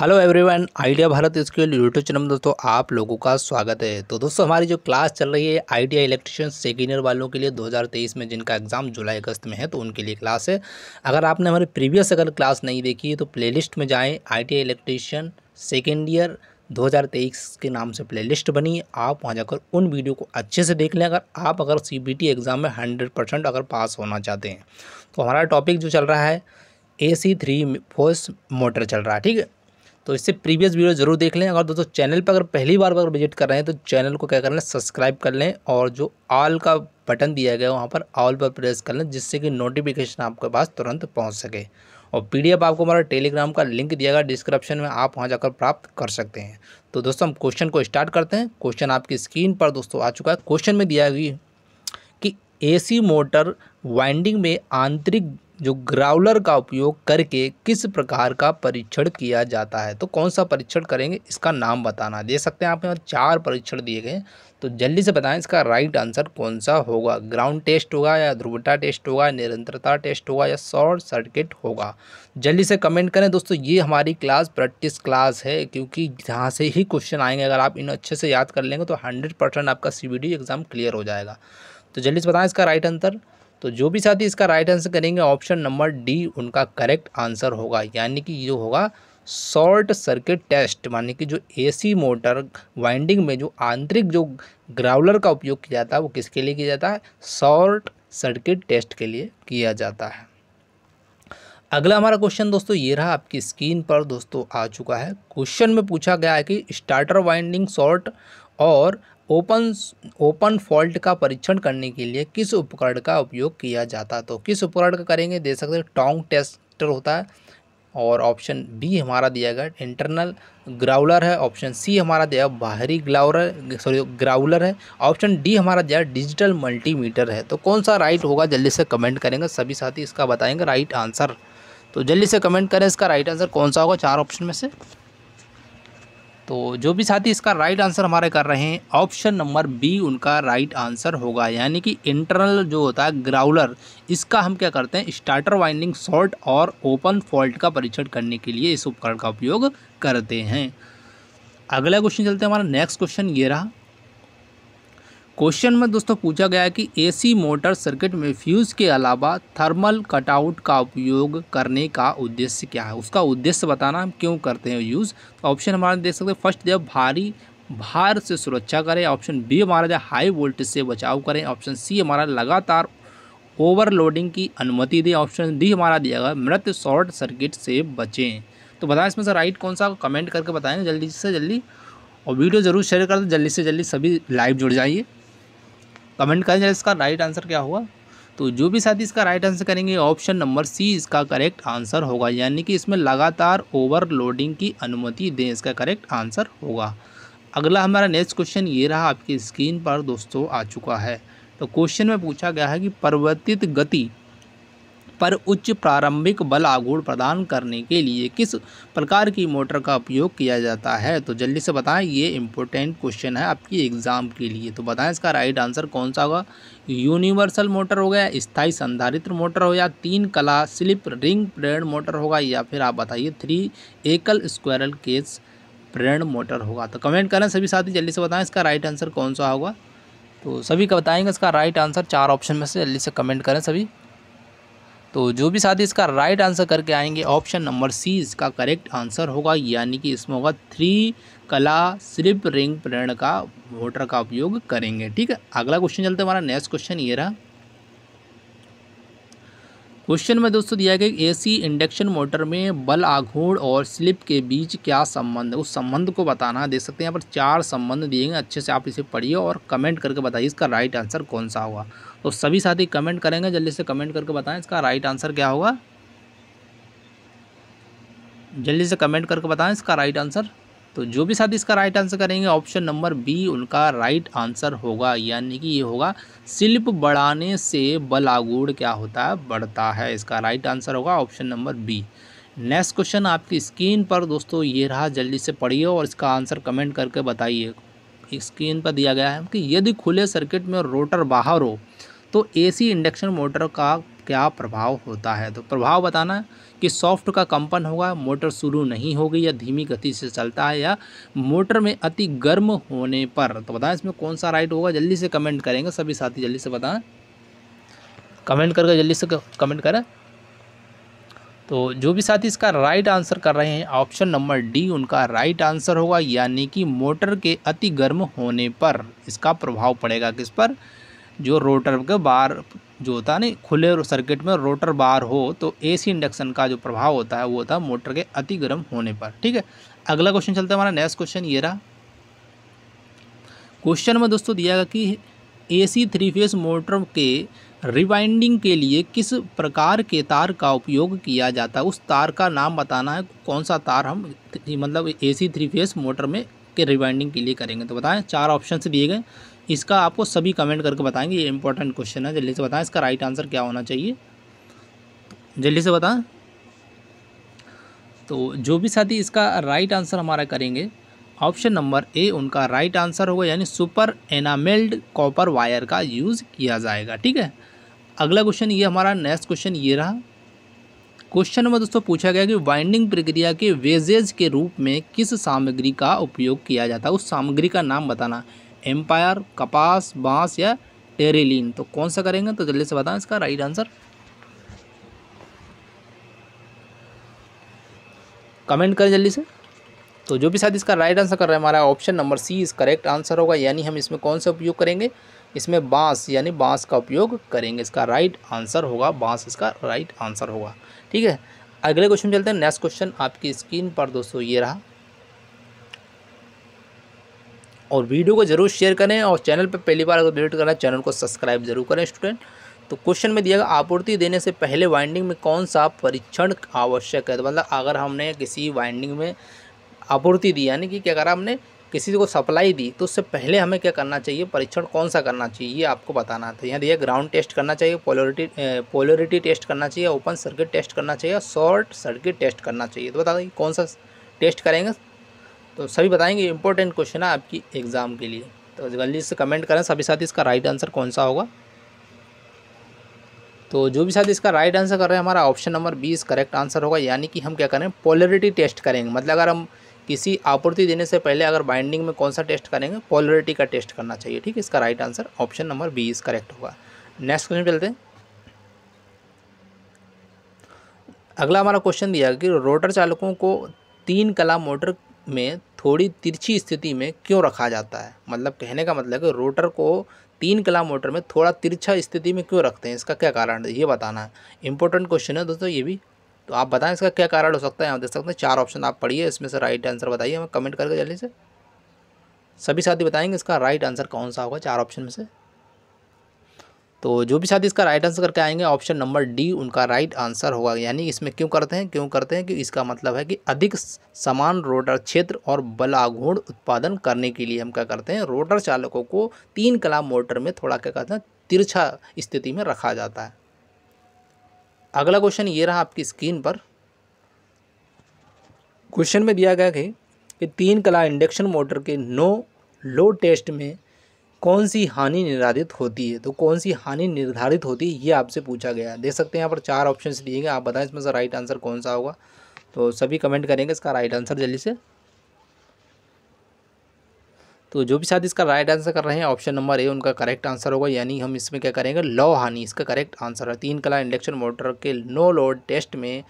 hello everyone idea Bharat school YouTube channel में दोस्तों आप लोगों का स्वागत है तो दोस्तों हमारी जो क्लास चल रही है आइडिया इलेक्ट्रिशियन सेकेंड ईयर वालों के लिए 2023 में जिनका एग्ज़ाम जुलाई अगस्त में है तो उनके लिए क्लास है अगर आपने हमारी प्रीवियस अगर क्लास नहीं देखी है तो प्ले में जाएँ आई इलेक्ट्रिशियन सेकेंड ईयर 2023 के नाम से प्लेलिस्ट बनी आप वहाँ जाकर उन वीडियो को अच्छे से देख लें अगर आप अगर सी एग्ज़ाम में हंड्रेड परसेंट अगर पास होना चाहते हैं तो हमारा टॉपिक जो चल रहा है A C three force motor चल रहा है ठीक है तो इससे प्रीवियस वीडियो जरूर देख लें अगर दोस्तों चैनल पर अगर पहली बार अगर विजिट कर रहे हैं तो चैनल को क्या कर लें सब्सक्राइब कर लें और जो ऑल का बटन दिया गया वहाँ पर ऑल पर प्रेस कर लें जिससे कि नोटिफिकेशन आपके पास तुरंत पहुँच सके और पी आपको हमारा टेलीग्राम का लिंक दिया गया डिस्क्रिप्शन में आप वहाँ जाकर प्राप्त कर सकते हैं तो दोस्तों हम क्वेश्चन को स्टार्ट करते हैं क्वेश्चन आपकी स्क्रीन पर दोस्तों आ चुका है क्वेश्चन में दिया गई कि एसी मोटर वाइंडिंग में आंतरिक जो ग्राउलर का उपयोग करके किस प्रकार का परीक्षण किया जाता है तो कौन सा परीक्षण करेंगे इसका नाम बताना दे सकते हैं आप यहाँ चार परीक्षण दिए गए तो जल्दी से बताएं इसका राइट आंसर कौन सा होगा ग्राउंड टेस्ट होगा या ध्रुवता टेस्ट होगा निरंतरता टेस्ट होगा या शॉर्ट सर्किट होगा जल्दी से कमेंट करें दोस्तों ये हमारी क्लास प्रैक्टिस क्लास है क्योंकि यहाँ से ही क्वेश्चन आएंगे अगर आप इन अच्छे से याद कर लेंगे तो हंड्रेड परसेंट आपका सी एग्ज़ाम क्लियर हो जाएगा तो जल्दी से बताएं इसका राइट आंसर तो जो भी साथी इसका राइट आंसर करेंगे ऑप्शन नंबर डी उनका करेक्ट आंसर होगा यानी कि जो होगा शॉर्ट सर्किट टेस्ट मानी कि जो एसी मोटर वाइंडिंग में जो आंतरिक जो ग्राउलर का उपयोग किया जाता है वो किसके लिए किया जाता है शॉर्ट सर्किट टेस्ट के लिए किया जाता है अगला हमारा क्वेश्चन दोस्तों ये रहा आपकी स्क्रीन पर दोस्तों आ चुका है क्वेश्चन में पूछा गया है कि स्टार्टर वाइंडिंग शॉर्ट और ओपन ओपन फॉल्ट का परीक्षण करने के लिए किस उपकरण का उपयोग किया जाता तो किस उपकरण का करेंगे दे सकते टोंग टेस्टर होता है और ऑप्शन बी हमारा दिया गया इंटरनल ग्राउलर है ऑप्शन सी हमारा दिया बाहरी ग्लाउलर सॉरी ग्राउलर है ऑप्शन डी हमारा दिया डिजिटल मल्टीमीटर है तो कौन सा राइट होगा जल्दी से कमेंट करेंगे सभी साथी इसका बताएंगे राइट आंसर तो जल्दी से कमेंट करें इसका राइट आंसर कौन सा होगा चार ऑप्शन में से तो जो भी साथी इसका राइट आंसर हमारे कर रहे हैं ऑप्शन नंबर बी उनका राइट आंसर होगा यानी कि इंटरनल जो होता है ग्राउलर इसका हम क्या करते हैं स्टार्टर वाइंडिंग शॉर्ट और ओपन फॉल्ट का परीक्षण करने के लिए इस उपकरण का उपयोग करते हैं अगला क्वेश्चन चलते हैं हमारा नेक्स्ट क्वेश्चन ये रहा क्वेश्चन में दोस्तों पूछा गया है कि एसी मोटर सर्किट में फ्यूज़ के अलावा थर्मल कटआउट का उपयोग करने का उद्देश्य क्या है उसका उद्देश्य बताना हम क्यों करते हैं यूज़ तो ऑप्शन हमारे देख सकते हैं फर्स्ट जब भारी भार से सुरक्षा करें ऑप्शन बी हमारा जो हाई वोल्टेज से बचाव करें ऑप्शन सी हमारा लगातार ओवरलोडिंग की अनुमति दें ऑप्शन डी हमारा दिया गया मृत शॉर्ट सर्किट से बचें तो बताएं इसमें से राइट कौन सा कमेंट करके बताएं जल्दी से जल्दी और वीडियो ज़रूर शेयर कर दें जल्दी से जल्दी सभी लाइव जुड़ जाइए कमेंट करें जरा इसका राइट आंसर क्या होगा तो जो भी साथी इसका राइट आंसर करेंगे ऑप्शन नंबर सी इसका करेक्ट आंसर होगा यानी कि इसमें लगातार ओवरलोडिंग की अनुमति दें इसका करेक्ट आंसर होगा अगला हमारा नेक्स्ट क्वेश्चन ये रहा आपकी स्क्रीन पर दोस्तों आ चुका है तो क्वेश्चन में पूछा गया है कि परिवर्तित गति पर उच्च प्रारंभिक बल आघूर्ण प्रदान करने के लिए किस प्रकार की मोटर का उपयोग किया जाता है तो जल्दी से बताएं ये इम्पोर्टेंट क्वेश्चन है आपकी एग्ज़ाम के लिए तो बताएं इसका राइट आंसर कौन सा होगा यूनिवर्सल मोटर हो गया स्थाई संधारित्र मोटर हो या तीन कला स्लिप रिंग प्रेरण मोटर होगा या फिर आप बताइए थ्री एकल स्क्वायरल केस प्रेरण मोटर होगा तो कमेंट करें सभी साथी जल्दी से बताएं इसका राइट आंसर कौन सा होगा तो सभी का बताएंगे इसका राइट आंसर चार ऑप्शन में से जल्दी से कमेंट करें सभी तो जो भी साथी इसका राइट आंसर करके आएंगे ऑप्शन नंबर सी इसका करेक्ट आंसर होगा यानी कि इसमें होगा थ्री कला स्लिप रिंग प्रेरण का वोटर का उपयोग करेंगे ठीक है अगला क्वेश्चन चलते हमारा नेक्स्ट क्वेश्चन ये रहा क्वेश्चन में दोस्तों दिया गया एसी इंडक्शन मोटर में बल आघूड़ और स्लिप के बीच क्या संबंध उस संबंध को बताना दे सकते हैं यहाँ पर चार संबंध दिए गए अच्छे से आप इसे पढ़िए और कमेंट करके बताइए इसका राइट आंसर कौन सा होगा तो सभी साथी कमेंट करेंगे जल्दी से कमेंट करके बताएं इसका राइट आंसर क्या होगा जल्दी से कमेंट करके बताएं इसका राइट आंसर तो जो भी साथी इसका राइट आंसर करेंगे ऑप्शन नंबर बी उनका राइट आंसर होगा यानी कि ये होगा शिल्प बढ़ाने से बलागुड़ क्या होता है बढ़ता है इसका राइट आंसर होगा option number B next question आपकी स्क्रीन पर दोस्तों ये रहा जल्दी से पढ़िए और इसका आंसर कमेंट करके बताइए स्क्रीन पर दिया गया है कि यदि खुले सर्किट में रोटर बाहर हो तो एसी इंडक्शन मोटर का क्या प्रभाव होता है तो प्रभाव बताना है कि सॉफ्ट का कंपन होगा मोटर शुरू नहीं होगी या धीमी गति से चलता है या मोटर में अति गर्म होने पर तो बताएं इसमें कौन सा राइट होगा जल्दी से कमेंट करेंगे सभी साथी जल्दी से बताएं कमेंट करके जल्दी से कमेंट करें तो जो भी साथी इसका राइट आंसर कर रहे हैं ऑप्शन नंबर डी उनका राइट आंसर होगा यानी कि मोटर के अति गर्म होने पर इसका प्रभाव पड़ेगा किस पर जो रोटर के बार जो होता है ना खुले सर्किट में रोटर बार हो तो एसी इंडक्शन का जो प्रभाव होता है वो होता है मोटर के अति गर्म होने पर ठीक है अगला क्वेश्चन चलता है हमारा नेक्स्ट क्वेश्चन ये रहा क्वेश्चन में दोस्तों दिया गया कि एसी थ्री फेस मोटर के रिवाइंडिंग के लिए किस प्रकार के तार का उपयोग किया जाता है उस तार का नाम बताना है कौन सा तार हम मतलब ए थ्री फेस मोटर में के रिवाइंडिंग के लिए करेंगे तो बताएं चार ऑप्शन दिए गए इसका आपको सभी कमेंट करके बताएंगे ये इंपॉर्टेंट क्वेश्चन है जल्दी से बताएं इसका राइट आंसर क्या होना चाहिए जल्दी से बताएं तो जो भी साथी इसका राइट आंसर हमारा करेंगे ऑप्शन नंबर ए उनका राइट आंसर होगा यानी सुपर एनामेल्ड कॉपर वायर का यूज़ किया जाएगा ठीक है अगला क्वेश्चन ये हमारा नेक्स्ट क्वेश्चन ये रहा क्वेश्चन नंबर दोस्तों पूछा गया कि वाइंडिंग प्रक्रिया के वेजेज के रूप में किस सामग्री का उपयोग किया जाता है उस सामग्री का नाम बताना एम्पायर कपास बांस या टेरेलिन तो कौन सा करेंगे तो जल्दी से बताएं इसका राइट आंसर कमेंट करें जल्दी से तो जो भी शायद इसका राइट आंसर कर रहा है हमारा ऑप्शन नंबर सी इस करेक्ट आंसर होगा यानी हम इसमें कौन सा उपयोग करेंगे इसमें बांस यानी बांस का उपयोग करेंगे इसका राइट आंसर होगा बांस इसका राइट आंसर होगा ठीक है अगले क्वेश्चन चलते हैं नेक्स्ट क्वेश्चन आपकी स्क्रीन पर दोस्तों ये रहा और वीडियो को ज़रूर शेयर करें और चैनल पर पहली बार अगर विजिट करना है चैनल को सब्सक्राइब जरूर करें स्टूडेंट तो क्वेश्चन में दिया गया आपूर्ति देने से पहले वाइंडिंग में कौन सा परीक्षण आवश्यक है तो मतलब अगर हमने किसी वाइंडिंग में आपूर्ति दी यानी कि क्या करा हमने किसी को सप्लाई दी तो उससे पहले हमें क्या करना चाहिए परीक्षण कौन सा करना चाहिए ये आपको बताना था यहाँ दिया ग्राउंड टेस्ट करना चाहिए पोलोरिटी पोलोरिटी टेस्ट करना चाहिए ओपन सर्किट टेस्ट करना चाहिए और शॉर्ट सर्किट टेस्ट करना चाहिए तो बता दें कौन सा टेस्ट करेंगे तो सभी बताएंगे इंपॉर्टेंट क्वेश्चन है आपकी एग्ज़ाम के लिए तो जल्दी से कमेंट करें सभी साथ इसका राइट आंसर कौन सा होगा तो जो भी साथ इसका राइट आंसर कर रहे हैं हमारा option number B is correct answer होगा यानी कि हम क्या करें पॉलरिटी टेस्ट करेंगे मतलब अगर हम किसी आपूर्ति देने से पहले अगर बाइंडिंग में कौन सा टेस्ट करेंगे पॉलरिटी का टेस्ट करना चाहिए ठीक है इसका right answer option number B is correct होगा नेक्स्ट क्वेश्चन चलते हैं अगला हमारा क्वेश्चन दिया कि रोटर चालकों को तीन कला मोटर में थोड़ी तिरछी स्थिति में क्यों रखा जाता है मतलब कहने का मतलब है कि रोटर को तीन मोटर में थोड़ा तिरछा स्थिति में क्यों रखते हैं इसका क्या कारण है ये बताना है इंपॉर्टेंट क्वेश्चन है दोस्तों ये भी तो आप बताएं इसका क्या कारण हो सकता है आप देख सकते हैं चार ऑप्शन आप पढ़िए इसमें से राइट आंसर बताइए हमें कमेंट करके जल्दी से सभी साथी बताएंगे इसका राइट आंसर कौन सा होगा चार ऑप्शन में से तो जो भी शायद इसका राइट आंसर करके आएंगे ऑप्शन नंबर डी उनका राइट आंसर होगा यानी इसमें क्यों करते हैं क्यों करते हैं कि इसका मतलब है कि अधिक समान रोटर क्षेत्र और बलाघूर्ण उत्पादन करने के लिए हम क्या करते हैं रोटर चालकों को तीन कला मोटर में थोड़ा क्या कहते हैं तिरछा स्थिति में रखा जाता है अगला क्वेश्चन ये रहा आपकी स्क्रीन पर क्वेश्चन में दिया गया कि तीन कला इंडक्शन मोटर के नो लो टेस्ट में कौन सी हानि निर्धारित होती है तो कौन सी हानि निर्धारित होती है ये आपसे पूछा गया है देख सकते हैं यहाँ पर चार ऑप्शन दिए गए आप बताएं इसमें से राइट आंसर कौन सा होगा तो सभी कमेंट करेंगे इसका राइट आंसर जल्दी से तो जो भी शायद इसका राइट आंसर कर रहे हैं ऑप्शन नंबर ए उनका करेक्ट आंसर होगा यानी हम इसमें क्या करेंगे लॉ हानि इसका करेक्ट आंसर है तीन कला इंडक्शन मोटर के नो लोड टेस्ट में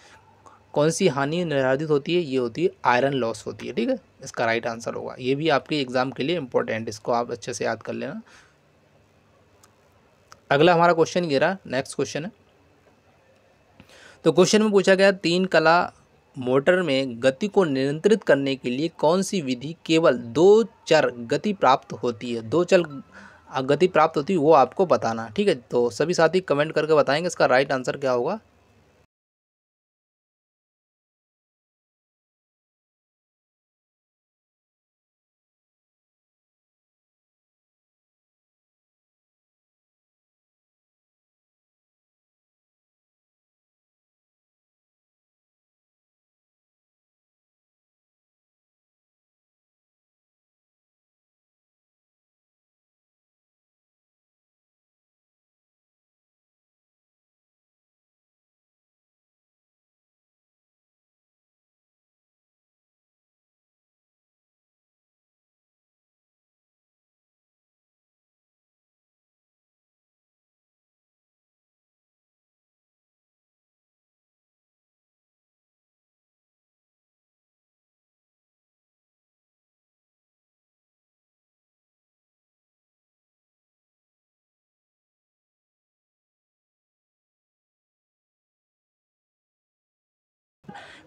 कौन सी हानि निर्धारित होती है ये होती है आयरन लॉस होती है ठीक है इसका राइट आंसर होगा ये भी आपके एग्ज़ाम के लिए इंपॉर्टेंट इसको आप अच्छे से याद कर लेना अगला हमारा क्वेश्चन ये रहा नेक्स्ट क्वेश्चन है तो क्वेश्चन में पूछा गया तीन कला मोटर में गति को नियंत्रित करने के लिए कौन सी विधि केवल दो चर गति प्राप्त होती है दो चर गति प्राप्त होती है वो आपको बताना ठीक है तो सभी साथी कमेंट करके बताएंगे इसका राइट आंसर क्या होगा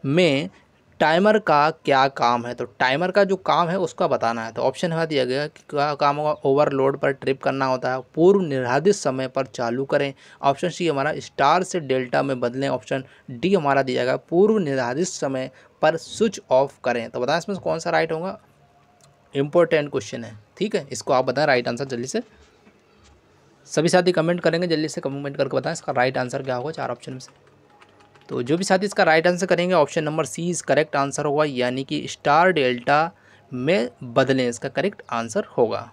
में टाइमर का क्या काम है तो टाइमर का जो काम है उसका बताना है तो ऑप्शन हमें दिया गया कि क्या काम होगा ओवरलोड पर ट्रिप करना होता है पूर्व निर्धारित समय पर चालू करें ऑप्शन सी हमारा स्टार से डेल्टा में बदलें ऑप्शन डी हमारा दिया गया पूर्व निर्धारित समय पर स्विच ऑफ करें तो बताएं इसमें कौन सा राइट होगा इंपॉर्टेंट क्वेश्चन है ठीक है इसको आप बताएं राइट आंसर जल्दी से सभी साथी कमेंट करेंगे जल्दी से कमेंट करके बताएं इसका राइट आंसर क्या होगा चार ऑप्शन में से तो जो भी साथी इसका राइट आंसर करेंगे option number C is correct answer होगा यानी कि स्टार डेल्टा में बदलें इसका करेक्ट आंसर होगा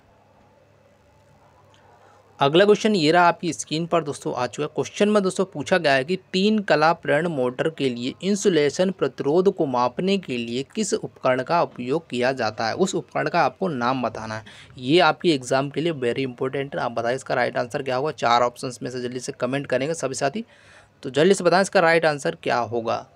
अगला क्वेश्चन ये रहा आपकी स्क्रीन पर दोस्तों आ चुका है क्वेश्चन में दोस्तों पूछा गया है कि तीन कला प्रण मोटर के लिए इंसुलेशन प्रतिरोध को मापने के लिए किस उपकरण का उपयोग किया जाता है उस उपकरण का आपको नाम बताना है ये आपकी एग्जाम के लिए वेरी इंपॉर्टेंट है आप बताइए इसका राइट आंसर क्या होगा चार ऑप्शन में से जल्दी से कमेंट करेंगे सभी साथी तो जल्दी से बताएं इसका राइट आंसर क्या होगा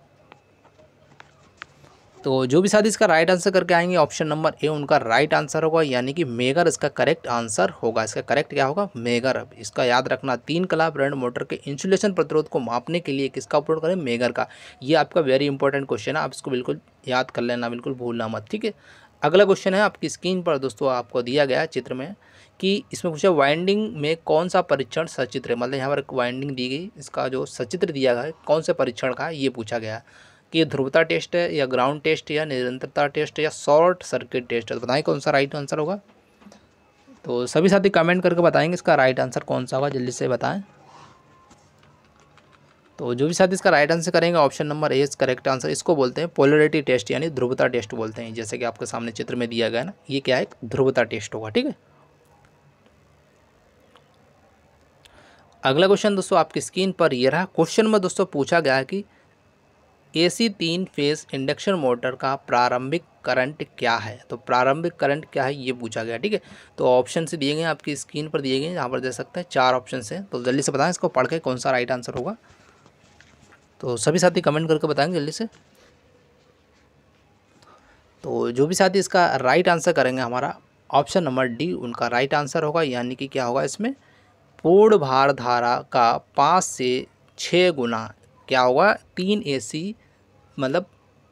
तो जो भी साथी इसका राइट आंसर करके आएंगे ऑप्शन नंबर ए उनका राइट आंसर होगा यानी कि मेगर इसका करेक्ट आंसर होगा इसका करेक्ट क्या होगा मेगर इसका याद रखना तीन कला ब्रांड मोटर के इंसुलेशन प्रतिरोध को मापने के लिए किसका उपयोग करें मेगर का ये आपका वेरी इंपॉर्टेंट क्वेश्चन है आप इसको बिल्कुल याद कर लेना बिल्कुल भूलना मत ठीक है अगला क्वेश्चन है आपकी स्क्रीन पर दोस्तों आपको दिया गया चित्र में कि इसमें पूछा वाइंडिंग में कौन सा परीक्षण सचित्र है मतलब यहाँ पर एक वाइंडिंग दी गई इसका जो सचित्र दिया गया कौन से परीक्षण का ये पूछा गया कि ध्रुवता टेस्ट है या ग्राउंड टेस्ट या निरंतरता टेस्ट या शॉर्ट सर्किट टेस्ट है तो बताएं कौन सा राइट आंसर होगा तो सभी साथी कमेंट करके बताएंगे इसका राइट आंसर कौन सा होगा जल्दी से बताएं तो जो भी साथी इसका राइट आंसर करेंगे option number A is correct answer इसको बोलते हैं पोलरिटी टेस्ट यानी ध्रुवता टेस्ट बोलते हैं जैसे कि आपके सामने चित्र में दिया गया ना ये क्या है ध्रुवता टेस्ट होगा ठीक है अगला क्वेश्चन दोस्तों आपकी स्क्रीन पर यह रहा क्वेश्चन में दोस्तों पूछा गया है कि एसी तीन फेज इंडक्शन मोटर का प्रारंभिक करंट क्या है तो प्रारंभिक करंट क्या है ये पूछा गया ठीक है तो ऑप्शन से दिए गए आपकी स्क्रीन पर दिए गए यहाँ पर दे सकते हैं चार ऑप्शन हैं तो जल्दी से बताएं इसको पढ़ के कौन सा राइट आंसर होगा तो सभी साथी कमेंट करके बताएंगे जल्दी से तो जो भी साथी इसका राइट आंसर करेंगे हमारा ऑप्शन नंबर डी उनका राइट आंसर होगा यानी कि क्या होगा इसमें पूर्ण भार धारा का पाँच से छः गुना क्या होगा तीन एसी मतलब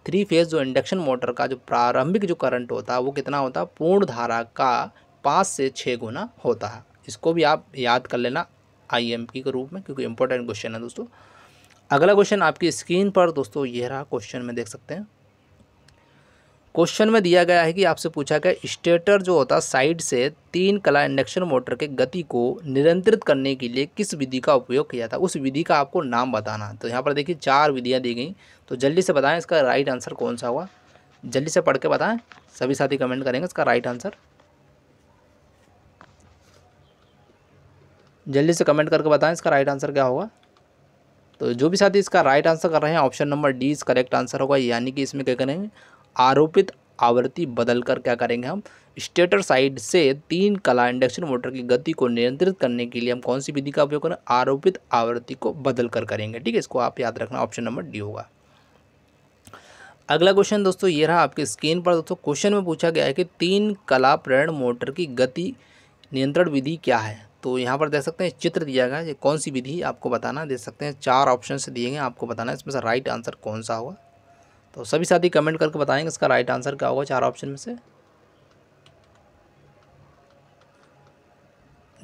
थ्री फेज जो इंडक्शन मोटर का जो प्रारंभिक जो करंट होता है वो कितना होता है पूर्ण धारा का पाँच से छः गुना होता है इसको भी आप याद कर लेना आई एम पी के रूप में क्योंकि इंपॉर्टेंट क्वेश्चन है दोस्तों अगला क्वेश्चन आपकी स्क्रीन पर दोस्तों यह रहा क्वेश्चन में देख सकते हैं क्वेश्चन में दिया गया है कि आपसे पूछा गया स्टेटर जो होता है साइड से तीन कला इंडक्शन मोटर के गति को नियंत्रित करने के लिए किस विधि का उपयोग किया जाता है उस विधि का आपको नाम बताना तो यहाँ पर देखिए चार विधियाँ दी गई तो जल्दी से बताएं इसका राइट आंसर कौन सा हुआ जल्दी से पढ़ के बताएं सभी साथी कमेंट करेंगे इसका राइट आंसर जल्दी से कमेंट करके बताएं इसका राइट आंसर क्या होगा तो जो भी साथी इसका राइट आंसर कर रहे हैं option number D is correct answer होगा यानी कि इसमें क्या करेंगे आरोपित आवृत्ति बदलकर क्या करेंगे हम स्टेटर साइड से तीन कला इंडक्शन मोटर की गति को नियंत्रित करने के लिए हम कौन सी विधि का उपयोग करें आरोपित आवृत्ति को बदल कर करेंगे ठीक है इसको आप याद रखना ऑप्शन नंबर डी होगा अगला क्वेश्चन दोस्तों ये रहा आपके स्क्रीन पर दोस्तों क्वेश्चन में पूछा गया है कि तीन कला प्रेरण मोटर की गति नियंत्रण विधि क्या है तो यहाँ पर देख सकते हैं चित्र दिया गया है कौन सी विधि आपको बताना दे सकते हैं चार ऑप्शन दिए गए आपको बताना इसमें से राइट आंसर कौन सा होगा तो सभी साथी कमेंट करके बताएंगे इसका राइट आंसर क्या होगा चार ऑप्शन में से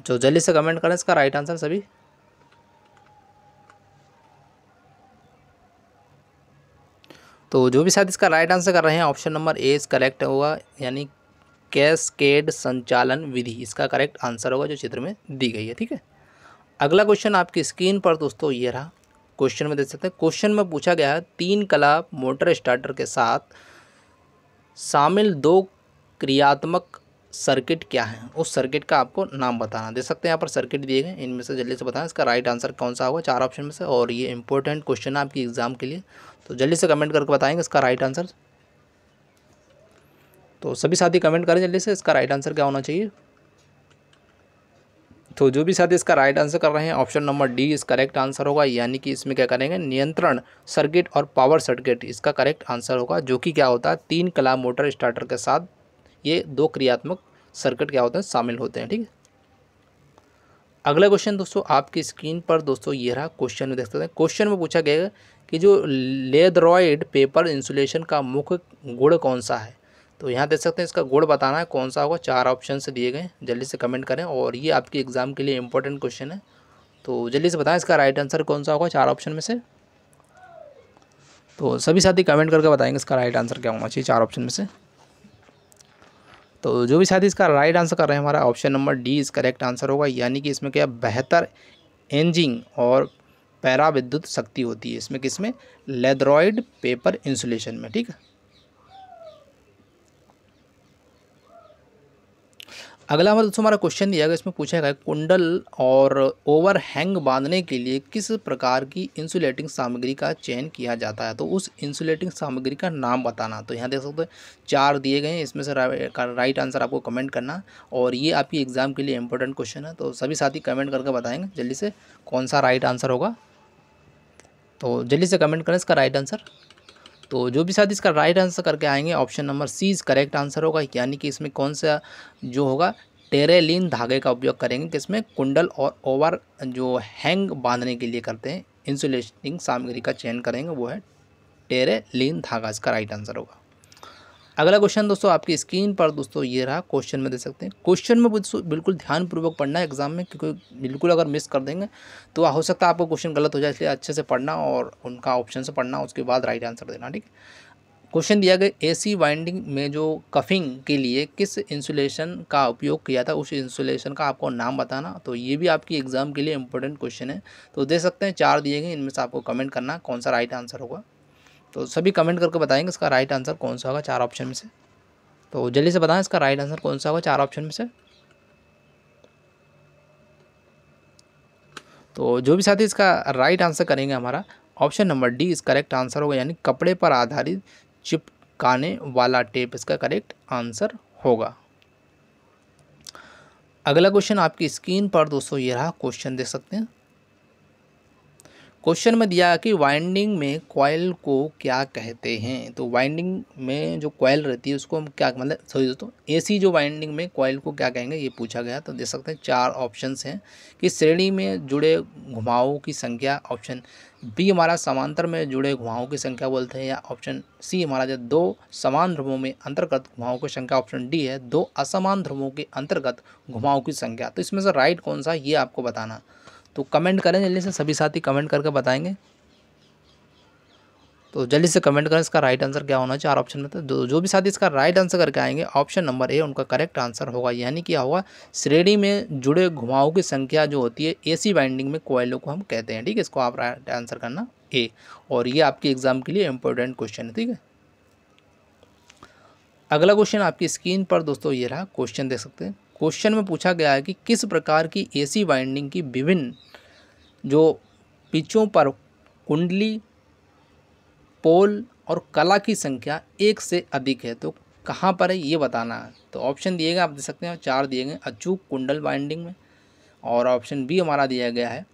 जो जल्दी से कमेंट करें इसका राइट आंसर सभी तो जो भी साथी इसका राइट आंसर कर रहे हैं option number A is correct होगा यानी कैस्केड संचालन विधि इसका करेक्ट आंसर होगा जो चित्र में दी गई है ठीक है अगला क्वेश्चन आपकी स्क्रीन पर दोस्तों ये रहा क्वेश्चन में देख सकते हैं क्वेश्चन में पूछा गया है तीन कला मोटर स्टार्टर के साथ शामिल दो क्रियात्मक सर्किट क्या है उस सर्किट का आपको नाम बताना दे सकते हैं यहाँ पर सर्किट दिए गए इनमें से जल्दी से बताना इसका राइट आंसर कौन सा होगा चार ऑप्शन में से और ये इंपॉर्टेंट क्वेश्चन है आपकी एग्ज़ाम के लिए तो जल्दी से कमेंट करके बताएंगे इसका राइट आंसर तो सभी साथी कमेंट करें जल्दी से इसका राइट आंसर क्या होना चाहिए तो जो भी साथी इसका राइट आंसर कर रहे हैं option number D is correct answer होगा यानी कि इसमें क्या करेंगे नियंत्रण सर्किट और पावर सर्किट इसका करेक्ट आंसर होगा जो कि क्या होता है तीन कला मोटर स्टार्टर के साथ ये दो क्रियात्मक सर्किट क्या होते हैं शामिल होते हैं ठीक है अगला क्वेश्चन दोस्तों आपकी स्क्रीन पर दोस्तों ये रहा क्वेश्चन में देख सकते हैं क्वेश्चन में पूछा गया कि जो लेदरॉयड पेपर इंसुलेशन का मुख्य गुण कौन सा है तो यहाँ देख सकते हैं इसका गुण बताना है कौन सा होगा चार ऑप्शन से दिए गए जल्दी से कमेंट करें और ये आपके एग्ज़ाम के लिए इंपॉर्टेंट क्वेश्चन है तो जल्दी से बताएं इसका राइट आंसर कौन सा होगा चार ऑप्शन में से तो सभी साथी कमेंट करके बताएंगे इसका राइट आंसर क्या होना चाहिए चार ऑप्शन में से तो जो भी साथी इसका राइट आंसर कर रहे हैं हमारा option number D is correct answer होगा यानी कि इसमें क्या बेहतर एंजिंग और पैरा विद्युत शक्ति होती है इसमें किसमें लेदरॉइड पेपर इंसुलेशन में ठीक है अगला हमारा दोस्तों हमारा क्वेश्चन दिया गया इसमें पूछा गया कुंडल और ओवरहैंग बांधने के लिए किस प्रकार की इंसुलेटिंग सामग्री का चयन किया जाता है तो उस इंसुलेटिंग सामग्री का नाम बताना तो यहाँ देख सकते हो चार दिए गए हैं इसमें से राइट आंसर आपको कमेंट करना और ये आपकी एग्ज़ाम के लिए इंपॉर्टेंट क्वेश्चन है तो सभी साथी कमेंट करके बताएंगे जल्दी से कौन सा राइट आंसर होगा तो जल्दी से कमेंट करें इसका राइट आंसर तो जो भी साथ इसका राइट आंसर करके आएंगे option number C is correct answer होगा यानी कि इसमें कौन सा जो होगा टेरेलिन धागे का उपयोग करेंगे किसमें कुंडल और ओवर जो हैंग बांधने के लिए करते हैं इंसुलेटिंग सामग्री का चयन करेंगे वो है टेरेलिन धागा इसका राइट आंसर होगा अगला क्वेश्चन दोस्तों आपकी स्क्रीन पर दोस्तों ये रहा क्वेश्चन में दे सकते हैं क्वेश्चन में बिल्कुल ध्यानपूर्वक पढ़ना है एग्जाम में क्योंकि बिल्कुल अगर मिस कर देंगे तो हो सकता है आपको क्वेश्चन गलत हो जाए इसलिए अच्छे से पढ़ना और उनका ऑप्शन से पढ़ना उसके बाद राइट आंसर देना ठीक क्वेश्चन दिया गया सी वाइंडिंग में जो कफिंग के लिए किस इंसुलेशन का उपयोग किया था उस इंसुलेशन का आपको नाम बताना तो ये भी आपकी एग्ज़ाम के लिए इंपॉर्टेंट क्वेश्चन है तो दे सकते हैं चार दिए गए इनमें से आपको कमेंट करना कौन सा राइट आंसर होगा तो सभी कमेंट करके बताएंगे इसका राइट आंसर कौन सा होगा चार ऑप्शन में से तो जल्दी से बताएं इसका राइट आंसर कौन सा होगा चार ऑप्शन में से तो जो भी साथी इसका राइट आंसर करेंगे हमारा option number D is correct answer होगा यानी कपड़े पर आधारित चिपकाने वाला टेप इसका करेक्ट आंसर होगा अगला क्वेश्चन आपकी स्क्रीन पर दोस्तों ये रहा क्वेश्चन देख सकते हैं क्वेश्चन में दिया कि वाइंडिंग में कॉयल को क्या कहते हैं तो वाइंडिंग में जो कॉयल रहती है उसको हम क्या मतलब सॉरी दोस्तों एसी जो वाइंडिंग में कॉयल को क्या कहेंगे ये पूछा गया तो दे सकते हैं चार ऑप्शंस हैं कि श्रेणी में जुड़े घुमावों की संख्या ऑप्शन बी हमारा समांतर में जुड़े घुमावों की संख्या बोलते हैं या ऑप्शन सी हमारा जो दो समान ध्रुवों में अंतर्गत घुमावों की संख्या ऑप्शन डी है दो असमान ध्रुवों के अंतर्गत घुमावों की संख्या तो इसमें से राइट कौन सा ये आपको बताना तो कमेंट करें जल्दी से सभी साथी कमेंट करके बताएंगे तो जल्दी से कमेंट करें इसका राइट आंसर क्या होना चाहिए चार ऑप्शन में तो जो, भी साथी इसका राइट आंसर करके आएंगे ऑप्शन नंबर ए उनका करेक्ट आंसर होगा यानी क्या होगा श्रेणी में जुड़े घुमाओं की संख्या जो होती है एसी बाइंडिंग में कोयलों को हम कहते हैं ठीक है इसको आप राइट आंसर करना ए और ये आपके एग्ज़ाम के लिए इंपॉर्टेंट क्वेश्चन है ठीक है अगला क्वेश्चन आपकी स्क्रीन पर दोस्तों ये रहा क्वेश्चन देख सकते हैं क्वेश्चन में पूछा गया है कि किस प्रकार की एसी वाइंडिंग की विभिन्न जो पिचों पर कुंडली पोल और कला की संख्या एक से अधिक है तो कहाँ पर है ये बताना है तो ऑप्शन दिए गए आप देख सकते हैं चार दिए गए अचूक कुंडल वाइंडिंग में और ऑप्शन बी हमारा दिया गया है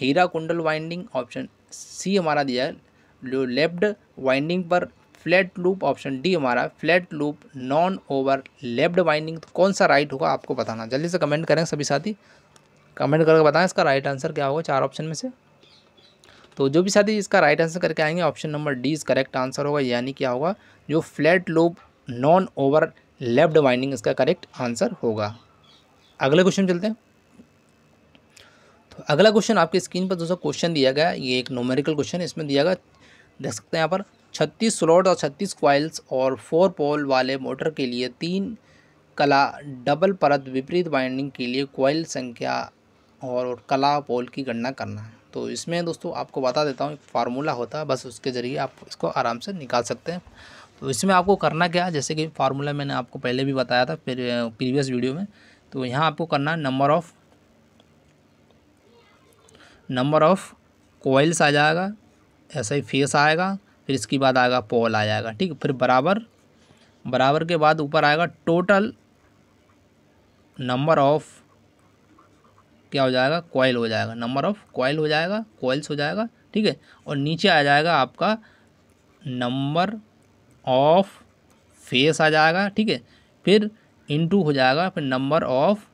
हीरा कुंडल वाइंडिंग ऑप्शन सी हमारा दिया है जो लेफ्ट वाइंडिंग पर फ्लैट लूप ऑप्शन डी हमारा flat loop non over left winding तो कौन सा राइट होगा आपको बताना जल्दी से कमेंट करें सभी साथी कमेंट करके बताएं इसका राइट आंसर क्या होगा चार ऑप्शन में से तो जो भी साथी इसका राइट आंसर करके आएंगे option number D is correct answer होगा यानी क्या होगा जो flat loop non over left winding इसका करेक्ट आंसर होगा अगले क्वेश्चन चलते हैं तो अगला क्वेश्चन आपके स्क्रीन पर दूसरा क्वेश्चन दिया गया ये एक नोमेरिकल क्वेश्चन इसमें दिया गया देख सकते हैं यहाँ पर छत्तीस स्लॉट और छत्तीस क्वाइल्स और फोर पोल वाले मोटर के लिए तीन कला डबल परत विपरीत बाइंडिंग के लिए क्वाइल संख्या और कला पोल की गणना करना है तो इसमें दोस्तों आपको बता देता हूँ एक फार्मूला होता है बस उसके ज़रिए आप इसको आराम से निकाल सकते हैं तो इसमें आपको करना क्या है जैसे कि फार्मूला मैंने आपको पहले भी बताया था फिर प्रीवियस वीडियो में तो यहाँ आपको करना है number of number of coils आ जाएगा ऐसा ही फेस आएगा फिर इसके बाद आएगा पॉल आ जाएगा ठीक फिर बराबर बराबर के बाद ऊपर आएगा टोटल नंबर ऑफ क्या हो जाएगा कॉयल हो जाएगा नंबर ऑफ कॉयल हो जाएगा कॉयल्स हो जाएगा ठीक है और नीचे आ जाएगा आपका नंबर ऑफ फेस आ जाएगा ठीक है फिर इनटू हो जाएगा फिर नंबर ऑफ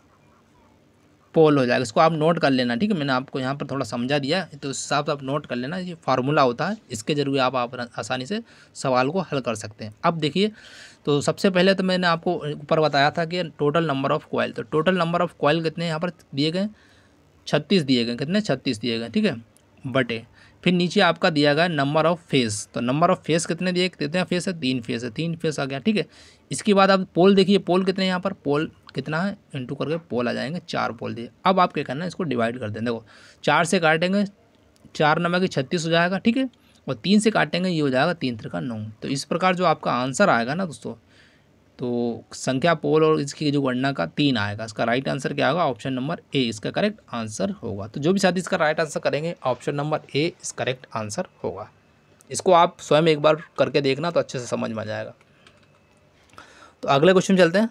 पोल हो जाएगा इसको आप नोट कर लेना ठीक है मैंने आपको यहाँ पर थोड़ा समझा दिया तो उस हिसाब से आप नोट कर लेना ये फार्मूला होता है इसके ज़रिए आप, आसानी से सवाल को हल कर सकते हैं अब देखिए तो सबसे पहले तो मैंने आपको ऊपर बताया था कि टोटल नंबर ऑफ़ कॉयल तो टोटल नंबर ऑफ़ कॉयल कितने यहाँ पर दिए गए छत्तीस दिए गए कितने छत्तीस दिए गए ठीक है बटे फिर नीचे आपका दिया गया नंबर ऑफ़ फेस तो नंबर ऑफ़ फेस कितने दिए कितने फेस है तीन फेस है तीन फेस आ गया ठीक है इसके बाद आप पोल देखिए पोल कितने यहाँ पर पोल कितना है इंटू करके पोल आ जाएंगे चार पोल दिए अब आप क्या करना है इसको डिवाइड कर दें देखो चार से काटेंगे चार नंबर की छत्तीस हो जाएगा ठीक है और तीन से काटेंगे ये हो जाएगा तीन का नौ तो इस प्रकार जो आपका आंसर आएगा ना दोस्तों तो संख्या पोल और इसकी जो गणना का तीन आएगा इसका राइट आंसर क्या होगा ऑप्शन नंबर ए इसका करेक्ट आंसर होगा तो जो भी साथी इसका राइट आंसर करेंगे option number A is correct answer होगा इसको आप स्वयं एक बार करके देखना तो अच्छे से समझ में आ जाएगा तो अगले क्वेश्चन चलते हैं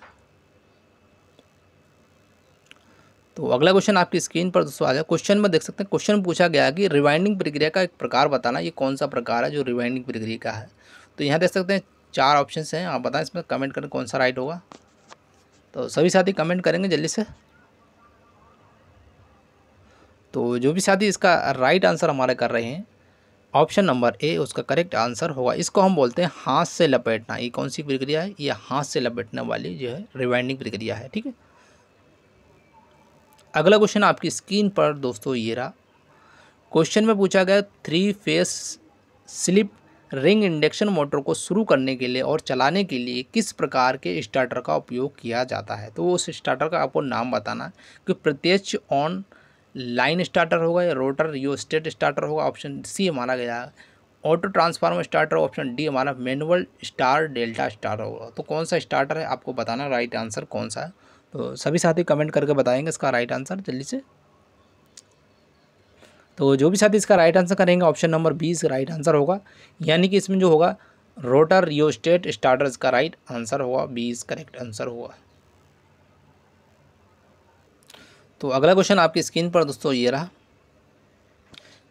तो अगला क्वेश्चन आपकी स्क्रीन पर दोस्तों आ जाए क्वेश्चन में देख सकते हैं क्वेश्चन पूछा गया कि रिवाइंडिंग प्रक्रिया का एक प्रकार बताना ये कौन सा प्रकार है जो रिवाइंडिंग प्रक्रिया का है तो यहाँ देख सकते हैं चार ऑप्शन हैं आप बताएं इसमें कमेंट करें कौन सा राइट होगा तो सभी साथी कमेंट करेंगे जल्दी से तो जो भी साथी इसका राइट आंसर हमारे कर रहे हैं ऑप्शन नंबर ए उसका करेक्ट आंसर होगा इसको हम बोलते हैं हाथ से लपेटना ये कौन सी प्रक्रिया है ये हाथ से लपेटने वाली जो है रिवाइंडिंग प्रक्रिया है ठीक है अगला क्वेश्चन आपकी स्क्रीन पर दोस्तों ये रहा क्वेश्चन में पूछा गया three phase slip ring induction motor को शुरू करने के लिए और चलाने के लिए किस प्रकार के स्टार्टर का उपयोग किया जाता है तो उस स्टार्टर का आपको नाम बताना कि प्रत्यक्ष ऑन लाइन स्टार्टर होगा या रोटर यो स्टेट स्टार्टर होगा ऑप्शन सी माना गया auto transformer starter option D हमारा मैनुअल स्टार डेल्टा स्टार होगा तो कौन सा स्टार्टर है आपको बताना राइट आंसर कौन सा है तो सभी साथी कमेंट करके बताएंगे इसका राइट आंसर जल्दी से तो जो भी साथी इसका राइट आंसर करेंगे option number B is right answer होगा यानी कि इसमें जो होगा रोटर रियोस्टेट स्टार्टर्स का राइट आंसर होगा बीस करेक्ट आंसर होगा तो अगला क्वेश्चन आपकी स्क्रीन पर दोस्तों ये रहा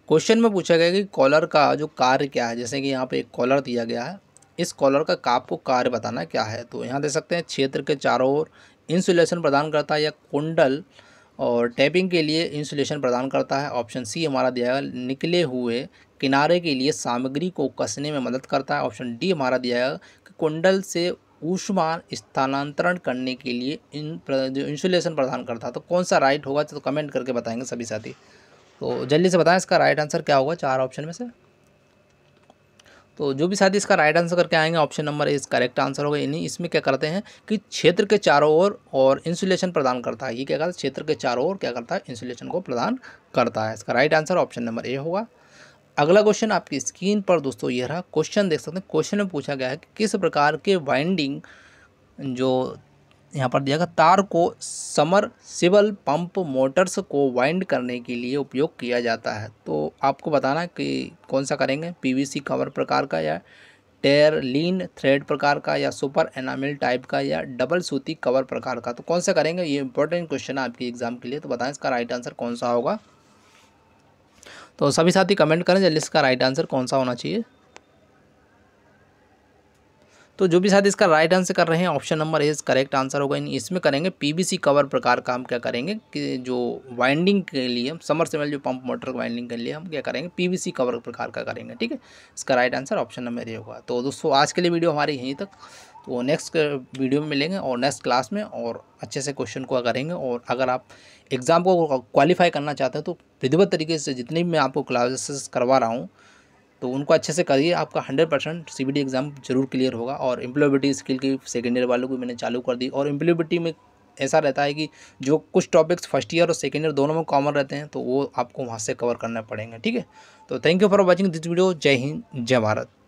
क्वेश्चन में पूछा गया कि कॉलर का जो कार्य क्या है जैसे कि यहाँ पर एक कॉलर दिया गया है इस कॉलर का आपको कार्य बताना क्या है तो यहाँ दे सकते हैं क्षेत्र के चारों ओर इंसुलेशन प्रदान करता है या कुंडल और टैपिंग के लिए इंसुलेशन प्रदान करता है ऑप्शन सी हमारा दिया गया निकले हुए किनारे के लिए सामग्री को कसने में मदद करता है ऑप्शन डी हमारा दिया गया कि कुंडल से ऊष्मा स्थानांतरण करने के लिए इन जो इंसुलेशन प्रदान करता है तो कौन सा राइट होगा तो कमेंट करके बताएंगे सभी साथी तो जल्दी से बताएं इसका राइट आंसर क्या होगा चार ऑप्शन में से तो जो भी साथी इसका राइट आंसर करके आएंगे option number is correct answer होगा यानी इसमें क्या करते हैं कि क्षेत्र के चारों ओर और इंसुलेशन प्रदान करता है ये क्या करता है क्षेत्र के चारों ओर क्या करता है इंसुलेशन को प्रदान करता है इसका right answer option number A होगा अगला क्वेश्चन आपकी स्क्रीन पर दोस्तों यह रहा क्वेश्चन देख सकते हैं क्वेश्चन में पूछा गया है कि किस प्रकार के वाइंडिंग जो यहाँ पर दिया गया तार को समर सिबल पंप मोटर्स को वाइंड करने के लिए उपयोग किया जाता है तो आपको बताना कि कौन सा करेंगे पीवीसी कवर प्रकार का या टेर लीन थ्रेड प्रकार का या सुपर एनामिल टाइप का या डबल सूती कवर प्रकार का तो कौन सा करेंगे ये इंपॉर्टेंट क्वेश्चन है आपके एग्जाम के लिए तो बताएं इसका राइट आंसर कौन सा होगा तो सभी साथी कमेंट करें जल्दी इसका राइट आंसर कौन सा होना चाहिए तो जो भी शायद इसका राइट आंसर कर रहे हैं option number A correct answer होगा इन इसमें करेंगे पीवीसी कवर प्रकार का हम क्या करेंगे कि जो वाइंडिंग के लिए हम समर सेमल जो पंप मोटर वाइंडिंग के लिए हम क्या करेंगे पीवीसी कवर प्रकार का करेंगे ठीक है इसका right answer option number A होगा तो दोस्तों आज के लिए वीडियो हमारी यहीं तक तो नेक्स्ट वीडियो में मिलेंगे और नेक्स्ट क्लास में और अच्छे से क्वेश्चन को करेंगे और अगर आप एग्ज़ाम को क्वालिफाई करना चाहते हैं तो विधिवत तरीके से जितनी भी मैं आपको क्लासेस करवा रहा हूँ तो उनको अच्छे से करिए आपका हंड्रेड परसेंट सी एग्ज़ाम जरूर क्लियर होगा और एम्प्लॉयबिलिटी स्किल की सेकेंड ईयर वालों को मैंने चालू कर दी और एम्प्लॉयबिलिटी में ऐसा रहता है कि जो कुछ टॉपिक्स फर्स्ट ईयर और सेकेंड ईयर दोनों में कॉमन रहते हैं तो वो आपको वहाँ से कवर करना पड़ेंगे ठीक है तो thank you for watching this video जय हिंद जय भारत